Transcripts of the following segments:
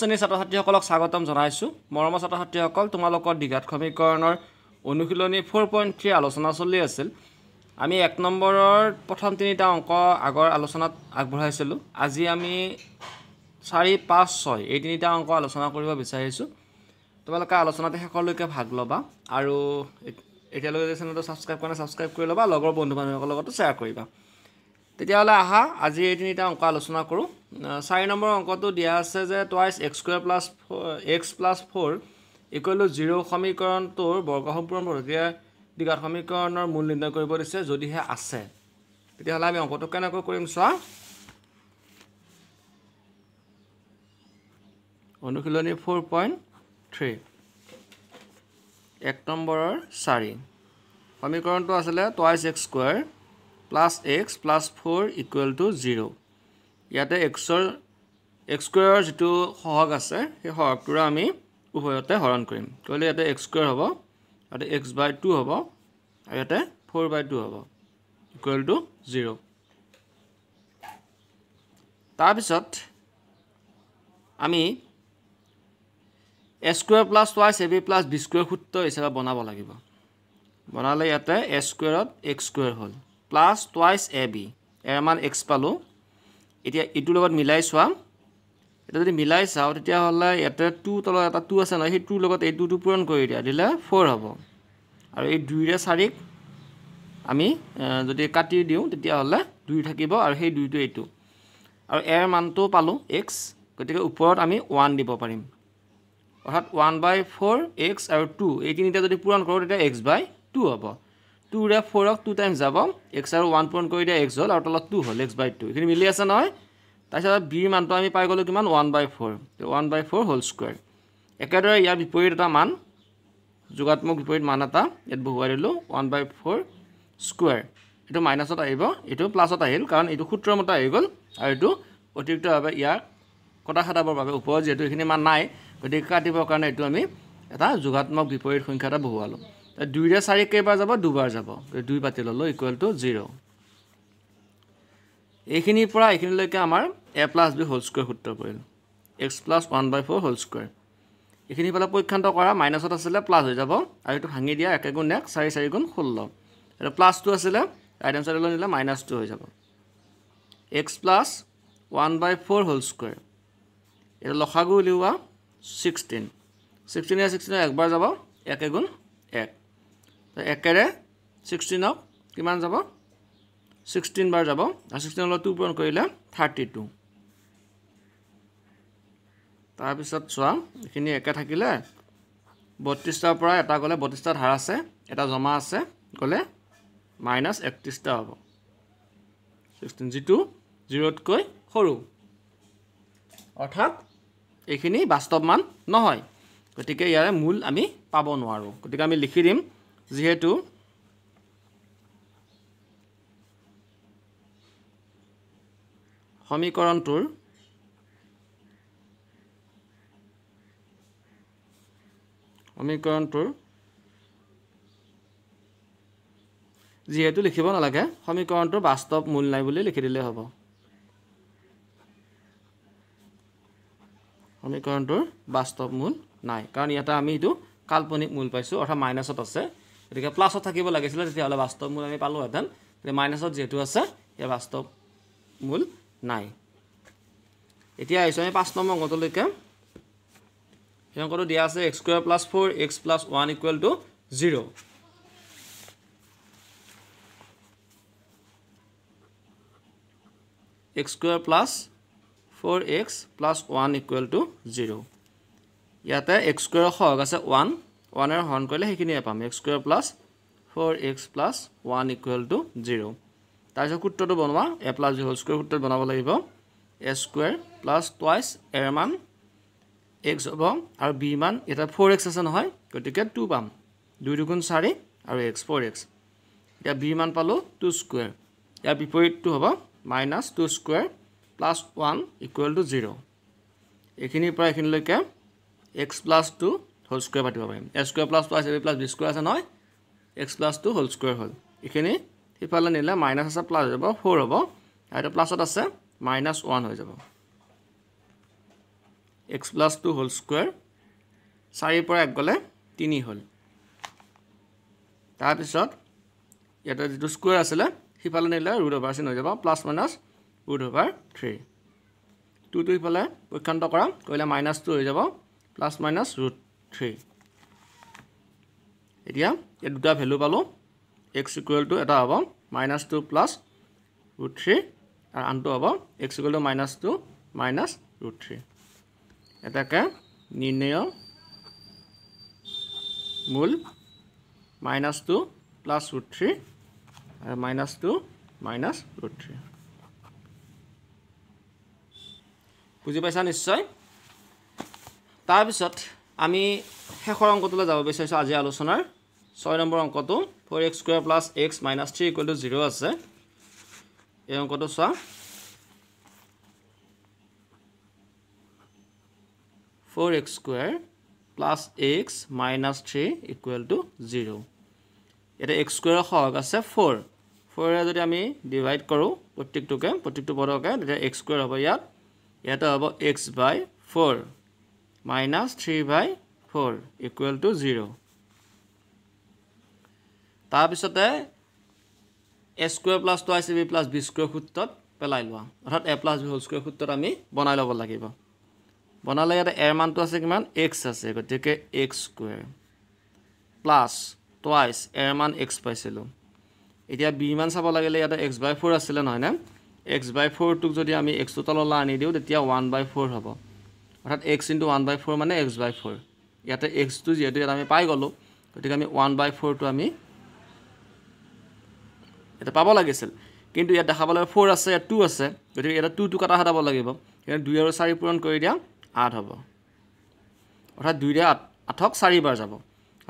শ্ৰেণীৰ ছাত্ৰ ছাত্ৰীসকলক স্বাগতম জনাইছোঁ মৰমৰ ছাত্ৰ ছাত্ৰীসকল তোমালোকৰ দীঘাত সমীকৰণৰ অনুশীলনী ফ'ৰ পইণ্ট থ্ৰী আলোচনা চলি আছিল আমি এক নম্বৰৰ প্ৰথম তিনিটা অংক আগৰ আলোচনাত আগবঢ়াইছিলোঁ আজি আমি চাৰি পাঁচ ছয় এই তিনিটা অংক আলোচনা কৰিব বিচাৰিছোঁ তোমালোকে আলোচনাতে শেষলৈকে ভাগ ল'বা আৰু এতিয়ালৈকে চেনেলটো ছাবস্ক্ৰাইব কৰা ছাবস্ক্ৰাইব কৰি ল'বা লগৰ বন্ধু বান্ধৱীসকলৰ লগতো শ্বেয়াৰ কৰিবা তেতিয়াহ'লে আহা আজি এই তিনিটা অংক আলোচনা কৰোঁ চাৰি নম্বৰ অংকটো দিয়া আছে যে twice x square plus four x plus four equal to zero' সমীকৰণটোৰ বৰ্গ সম্পূৰ্ণ প্ৰক্ৰিয়া দীঘাত সমীকৰণৰ মূল নিৰ্ণয় কৰিব দিছে যদিহে আছে তেতিয়াহ'লে আমি অংকটো কেনেকৈ কৰিম চোৱা অনুশীলনী ফ'ৰ পইণ্ট থ্ৰী এক নম্বৰৰ চাৰি সমীকৰণটো আছিলে twice x square plus x plus four equal to zero' ইয়াতে এক্সৰ এক্স স্কুৱেৰৰ যিটো সহগ আছে সেই সহগটোৰে আমি উভয়তে হৰণ কৰিম গতিকে ইয়াতে এক্স স্কুৱেৰ হ'ব ইয়াতে এক্স বাই টু হ'ব আৰু ইয়াতে ফ'ৰ বাই টু হ'ব ইকুৱেল টু জিৰ' তাৰপিছত আমি a square plus twice a b plus b square সূত্ৰ হিচাপে বনাব লাগিব বনালে ইয়াতে এ স্কুৱেৰত এক্স স্কুৱেৰ হ'ল প্লাছ টুৱাইচ এ বি এমান এক্স পালোঁ এতিয়া এইটোৰ লগত মিলাই চোৱা এতিয়া যদি মিলাই চাওঁ তেতিয়াহ'লে ইয়াতে টু তলত এটা টু আছে নহয় সেই টুৰ লগত এই টুটো পূৰণ কৰি দিয়া দিলে ফ'ৰ হ'ব আৰু এই দুইৰে চাৰিক আমি যদি কাটি দিওঁ তেতিয়াহ'লে দুই থাকিব আৰু সেই দুইটো এইটো আৰু এৰ মানটোও পালোঁ এক্স গতিকে ওপৰত আমি ওৱান দিব পাৰিম অৰ্থাৎ ওৱান বাই ফ'ৰ এক্স আৰু টু এই তিনিটা যদি পূৰণ কৰোঁ তেতিয়া এক্স বাই টু হ'ব টুৰে ফ'ৰক টু টাইম যাব এক্স আৰু ওৱান পূৰণ কৰি দিয়া এক্স হ'ল আৰু তলত টু হ'ল এক্স বাই টু এইখিনি মিলি আছে নহয় তাৰপিছত বিৰ মানটো আমি পাই গ'লোঁ কিমান one by four one by four whole square একেদৰে ইয়াৰ বিপৰীত এটা মান যোগাত্মক বিপৰীত মান এটা ইয়াত বহুৱাই দিলোঁ ওৱান বাই ফ'ৰ স্কুৱেৰ এইটো মাইনাছত আহিব এইটো প্লাছত আহিল কাৰণ এইটো সূত্ৰৰ মতে আহি গ'ল আৰু এইটো অতিৰিক্তভাৱে ইয়াৰ কটা খাটাবৰ বাবে ওপৰত যিহেতু এইখিনি মান নাই গতিকে কাটিবৰ কাৰণে এইটো আমি এটা যোগাত্মক বিপৰীত সংখ্যা এটা বহুৱালোঁ দুইৰে চাৰি কেইবাৰ যাব দুবাৰ যাব দুই পাতি ল'লোঁ ইকুৱেল টু জিৰ' এইখিনিৰ পৰা এইখিনিলৈকে আমাৰ a plus b whole square সূত্ৰ পৰিল x plus one by four whole square এইখিনি পেলাই পৰীক্ষান্ত কৰা মাইনাছত আছিলে প্লাছ হৈ যাব আৰু এইটো ভাঙি দিয়া একে গুণ এক চাৰি চাৰি গুণ ষোল্ল প্লাছ টু আছিলে ৰাইট এণ্ড চাইডলৈ নিলে টু হৈ যাব x plus one by four whole square এইটো লখাগু উলিওৱা ছিক্সটিন ছিক্সটিনে ছিক্সটিনে একবাৰ যাব একে গুণ এক একেৰে ছিক্সটিনক কিমান যাব 16 বার যাব আর 16 হলো 2 পূরণ কইলে 32 তার পিছত সোয়া এখনি একা থাকিলে 32 টা পড়া এটা গলে 32 টা ধার আছে এটা জমা আছে গলে মাইনাস 31 টা হবো 16 জি 2 0 ত কই হরু অর্থাৎ এখনি বাস্তব মান নহয় গটিকে ইয়ারে মূল আমি পাবো নোৱাৰো গটিকে আমি লিখি দিম যেহেতু সমীকৰণটোৰ সমীকৰণটোৰ যিহেতু লিখিব নালাগে সমীকৰণটোৰ বাস্তৱ মূল নাই বুলি লিখি দিলেই হ'ব সমীকৰণটোৰ বাস্তৱ মূল নাই কাৰণ ইয়াতে আমি এইটো কাল্পনিক মূল পাইছোঁ অৰ্থাৎ মাইনাছত আছে গতিকে প্লাছত থাকিব লাগিছিলে তেতিয়াহ'লে বাস্তৱ মূল আমি পালোঁহেঁতেন গতিকে মাইনাছত যিহেতু আছে সেই বাস্তৱ মূল নাই এতিয়া আহিছোঁ আমি পাঁচ নম্বৰ অংকটোলৈকে সেই অংকটো দিয়া আছে x square plus four x plus one equal to zero' x square plus four x plus one equal to zero' ইয়াতে এক্স স্কুৱেৰৰ সহগ আছে ওৱান ওৱানেৰে হৰণ কৰিলে সেইখিনিয়ে পাম x square plus four x plus one equal to zero' তাৰপিছত সূত্ৰটো বনোৱা এ প্লাছ হোল স্কুৱেৰ সূত্ৰত বনাব লাগিব এ স্কুৱেৰ প্লাছ টুৱাইচ এৰ মান এক্স হ'ব আৰু বি মান এটা ফ'ৰ এক্স আছে নহয় গতিকে টু পাম দুই দুগুণ চাৰি আৰু এক্স ফ'ৰ এক্স এতিয়া বি মান পালোঁ টু স্কুৱেৰ ইয়াৰ বিপৰীতটো হ'ব minus two square plus one equal to zero' এইখিনিৰ পৰা এইখিনিলৈকে x plus two whole square পাতিব পাৰিম a square plus twice a b plus b square আছে নহয় x plus two whole square হ'ল এইখিনি ইফালে নিলে মাইনাছ আছে প্লাছ হৈ যাব ফ'ৰ হ'ব আৰু এতিয়া প্লাছত আছে মাইনাছ ওৱান হৈ যাব এক্স প্লাছ টু হ'ল স্কুৱেৰ চাৰিৰ পৰা এক গ'লে তিনি হ'ল তাৰপিছত ইয়াতে যিটো স্কুৱেৰ আছিলে সিফালে নিলে ৰুট অভাৰ চিন হৈ যাব plus minus root over three টুটো সিফালে পক্ষান্ত কৰা কৰিলে মাইনাছ টু হৈ যাব প্লাছ মাইনাছ ৰুট থ্ৰী এতিয়া ইয়াত দুটা ভেলু পালোঁ এক্স ইকুৱেল টু এটা হ'ব minus two plus root three আৰু আনটো হ'ব x equal to minus two minus root three এটাকে নিৰ্ণয় মূল minus two plus root three আৰু minus two minus root three বুজি পাইছা নিশ্চয় তাৰপিছত আমি শেষৰ অংকটোলৈ যাব বিচাৰিছোঁ আজিৰ আলোচনাৰ ছয় নম্বৰ অংকটো four x square plus x minus three equal to zero' আছে এই অংকটো চোৱা four x square plus x minus three equal to zero' এতিয়া এক্স স্কুৱেৰৰ সহগ আছে ফ'ৰ ফ'ৰে যদি আমি ডিভাইড কৰোঁ প্ৰত্যেকটোকে প্ৰত্যেকটো পদকে তেতিয়া এক্স স্কুৱেৰ হ'ব ইয়াত ইয়াতে হ'ব x by four minus three by four equal to zero' তাৰপিছতে এ স্কুৱেৰ প্লাছ টু আছে বি প্লাছ বি স্কুৱেৰ সূত্ৰত পেলাই লোৱা অৰ্থাৎ এ প্লাছ বি হ'ল স্কুৱেৰ সূত্ৰত আমি বনাই ল'ব লাগিব বনালে ইয়াতে এৰ মানটো আছে কিমান এক্স আছে গতিকে এক্স স্কুৱেৰ প্লাছ টুৱাইছ এৰ মান এক্স পাইছিলোঁ এতিয়া বি মান চাব লাগিলে ইয়াতে এক্স বাই ফ'ৰ আছিলে নহয়নে এক্স বাই ফ'ৰটোক যদি আমি এক্সটো তললৈ আনি দিওঁ তেতিয়া ওৱান বাই ফ'ৰ হ'ব অৰ্থাৎ x into one by four মানে এক্স বাই ফ'ৰ ইয়াতে এক্সটো যিহেতু ইয়াত আমি পাই গ'লোঁ গতিকে আমি ওৱান বাই ফ'ৰটো আমি এটা পাব লাগিছিল কিন্তু ইয়াত দেখা পালে ফ'ৰ আছে ইয়াত টু আছে গতিকে ইয়াত টু টু কটা হাতাব লাগিব সেইকাৰণে দুই আৰু চাৰি পূৰণ কৰি দিয়া আঠ হ'ব অৰ্থাৎ দুইৰে আঠ আঠক চাৰিবাৰ যাব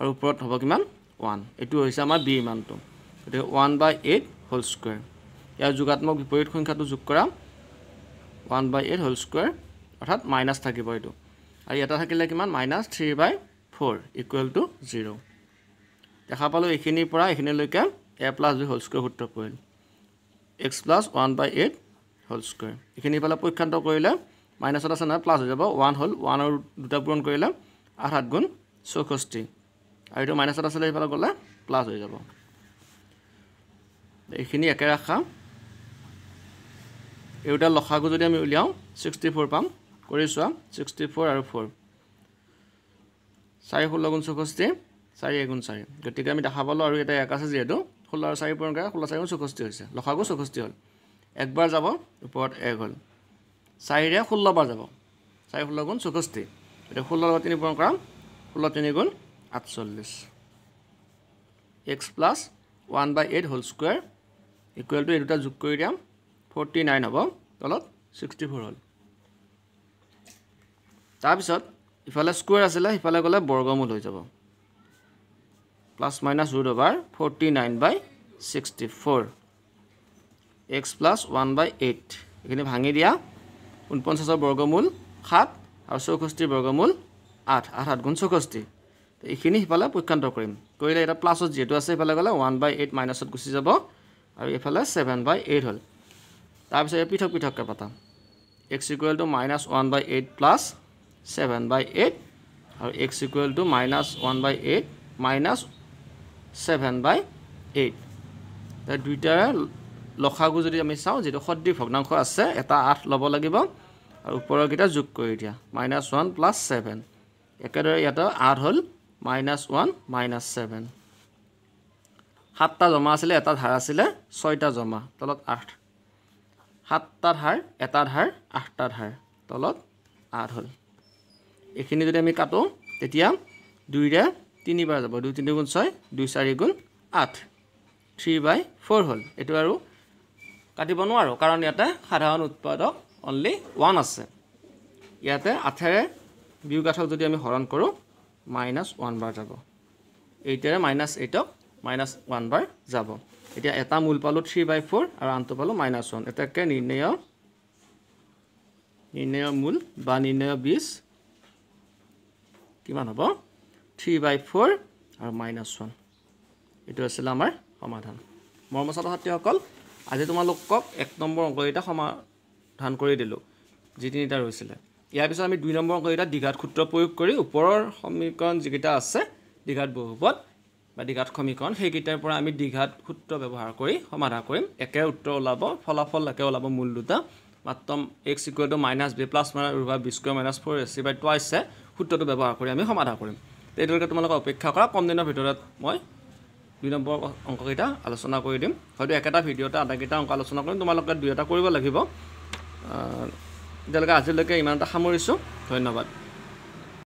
আৰু ওপৰত হ'ব কিমান ওৱান এইটো হৈছে আমাৰ বি ইমানটো গতিকে one by eight whole square ইয়াৰ যোগাত্মক বিপৰীত সংখ্যাটো যোগ কৰা one by eight whole square অৰ্থাৎ মাইনাছ থাকিব এইটো আৰু ইয়াতে থাকিলে কিমান minus three by four equal to zero' দেখা পালোঁ এইখিনিৰ পৰা এইখিনিলৈকে a plus b whole square সূত্ৰ পৰিল x plus one by eight whole square এইখিনি ইফালে পক্ষান্ত কৰিলে মাইনাছত আছে নহয় প্লাছ হৈ যাব ওৱান হ'ল ওৱানৰ দুটা পূৰণ কৰিলে আঠ সাত গুণ চৌষষ্ঠি আৰু এইটো মাইনাছত আছিলে সেইফালে গ'লে প্লাছ হৈ যাব এইখিনি একে ৰাখা এই দুটা লখাকো যদি আমি উলিয়াওঁ ছিক্সটি ফ'ৰ পাম কৰি চোৱা ছিক্সটি ফ'ৰ আৰু ফ'ৰ চাৰি ষোল্ল গুণ চৌষষ্ঠি চাৰি এগুণ চাৰি গতিকে আমি দেখা পালোঁ আৰু এটা এক আছে যিহেতু ষোল্ল আৰু চাৰি পূৰণ কৰা ষোল্ল চাৰি গুণ চৌষষ্ঠি হৈছে লখাগু চৌষষ্ঠি হ'ল একবাৰ যাব ওপৰত এক হ'ল চাৰিৰে ষোল্লবাৰ যাব চাৰি ষোল্ল গুণ চৌষষ্ঠি এতিয়া ষোল্ল লগত তিনি পূৰণ কৰাম ষোল্ল তিনি গুণ আঠচল্লিছ x plus one by eight হ'ল স্কুৱেৰ ইকুৱেলটো এই দুটা যোগ কৰি দিয়াম ফৰ্টি নাইন হ'ব তলত ছিক্সটি ফ'ৰ হ'ল তাৰপিছত ইফালে স্কুৱেৰ আছিলে সিফালে গ'লে বৰ্গমূল হৈ যাব plus minus root over forty nine by sixty four x plus one by eight এইখিনি ভাঙি দিয়া ঊনপঞ্চাছৰ বৰ্গমূল সাত আৰু চৌষষ্ঠিৰ বৰ্গমূল আঠ আঠ আঠ গুণ চৌষষ্ঠি এইখিনি সিফালে পক্ষান্ত কৰিম কৰিলে এটা প্লাছত যিহেতু আছে সিফালে গ'লে ওৱান বাই এইট মাইনাছত গুচি যাব আৰু এইফালে ছেভেন বাই এইট হ'ল তাৰপিছত এই পৃথক পৃথককৈ পাতাম x equal to minus one by eight plus seven by eight আৰু x equal to minus one by eight minus 7 by 8 তা দুইটা লখাগু যদি আমি চাও যেটো সদৃশ ভগ্নাংশ আছে এটা 8 লব লাগিব আৰু ওপৰৰ কিটা যোগ কৰি দিয়া -1 7 একেদৰে ইয়াত 8 হল -1 -7 হাতটা জমা আছে এটা ধাৰ আছে 6টা জমা তলত 8 হাতটা ধাৰ এটা ধাৰ 8টা ধাৰ তলত 8 হল এখিনি যদি আমি কাটো তেতিয়া 2 তিনিবাৰ যাব দুই তিনি গুণ ছয় দুই চাৰি গুণ আঠ থ্ৰী বাই ফ'ৰ হ'ল এইটো আৰু কাটিব নোৱাৰোঁ কাৰণ ইয়াতে সাধাৰণ উৎপাদক অনলি ওৱান আছে ইয়াতে আঠেৰে বিয়োগ আঠক যদি আমি হৰণ কৰোঁ মাইনাছ ওৱান বাৰ যাব এইটাৰে মাইনাছ এইটক মাইনাছ ওৱান বাৰ যাব এতিয়া এটা মূল পালোঁ থ্ৰী বাই ফ'ৰ আৰু আনটো পালোঁ মাইনাছ ওৱান এতিয়াকে নিৰ্ণয় নিৰ্ণয় মূল বা নিৰ্ণয় বিছ কিমান হ'ব থ্ৰী বাই ফ'ৰ আৰু মাইনাছ ওৱান এইটো আছিলে আমাৰ সমাধান মৰম ছাত্ৰ ছাত্ৰীসকল আজি তোমালোকক এক নম্বৰ অংকগীতা সমাধান কৰি দিলোঁ যি তিনিটা ৰৈছিলে ইয়াৰ পিছত আমি দুই নম্বৰ অংকগীতা দীঘাত সূত্ৰ প্ৰয়োগ কৰি ওপৰৰ সমীকৰণ যিকেইটা আছে দীঘাত বহুপদ বা দীঘাত সমীকৰণ সেইকেইটাৰ পৰা আমি দীঘাত সূত্ৰ ব্যৱহাৰ কৰি সমাধান কৰিম একে উত্তৰ ওলাব ফলাফল একে ওলাব মূল দুটা মাত্ৰ x equal to minus b plus minus b square minus four a c by টুৱাইছে সূত্ৰটো ব্যৱহাৰ কৰি আমি সমাধান কৰিম এইটোলৈকে তোমালোকে অপেক্ষা কৰা কম দিনৰ ভিতৰত মই দুই নম্বৰ অংককেইটা আলোচনা কৰি দিম হয়তো একেটা ভিডিঅ'তে আধাকেইটা অংক আলোচনা কৰিম তোমালোকে দুই এটা কৰিব লাগিব এতিয়ালৈকে আজিলৈকে ইমান এটা সামৰিছোঁ ধন্যবাদ